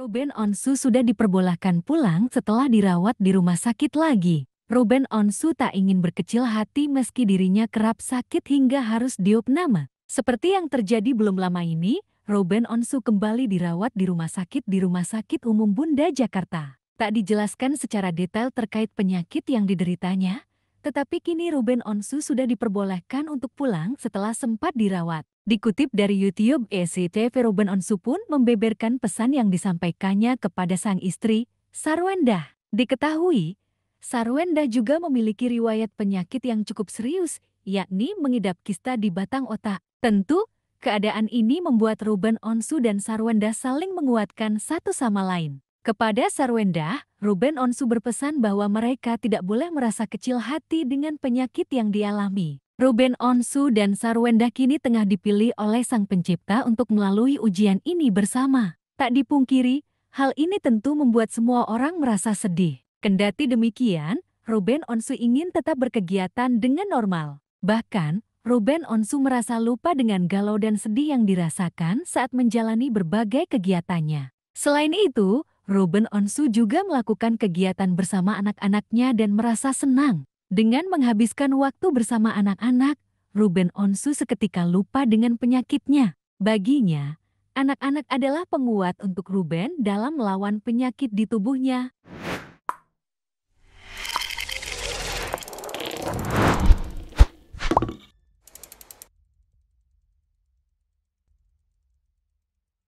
Ruben Onsu sudah diperbolehkan pulang setelah dirawat di rumah sakit lagi. Ruben Onsu tak ingin berkecil hati meski dirinya kerap sakit hingga harus diopname. Seperti yang terjadi belum lama ini, Ruben Onsu kembali dirawat di rumah sakit di Rumah Sakit Umum Bunda Jakarta. Tak dijelaskan secara detail terkait penyakit yang dideritanya, tetapi kini Ruben Onsu sudah diperbolehkan untuk pulang setelah sempat dirawat. Dikutip dari YouTube SCTV e Ruben Onsu pun membeberkan pesan yang disampaikannya kepada sang istri, Sarwenda. Diketahui, Sarwenda juga memiliki riwayat penyakit yang cukup serius, yakni mengidap kista di batang otak. Tentu, keadaan ini membuat Ruben Onsu dan Sarwenda saling menguatkan satu sama lain. Kepada Sarwendah, Ruben Onsu berpesan bahwa mereka tidak boleh merasa kecil hati dengan penyakit yang dialami. Ruben Onsu dan Sarwendah kini tengah dipilih oleh Sang Pencipta untuk melalui ujian ini bersama. Tak dipungkiri, hal ini tentu membuat semua orang merasa sedih. Kendati demikian, Ruben Onsu ingin tetap berkegiatan dengan normal. Bahkan, Ruben Onsu merasa lupa dengan galau dan sedih yang dirasakan saat menjalani berbagai kegiatannya. Selain itu, Ruben Onsu juga melakukan kegiatan bersama anak-anaknya dan merasa senang. Dengan menghabiskan waktu bersama anak-anak, Ruben Onsu seketika lupa dengan penyakitnya. Baginya, anak-anak adalah penguat untuk Ruben dalam melawan penyakit di tubuhnya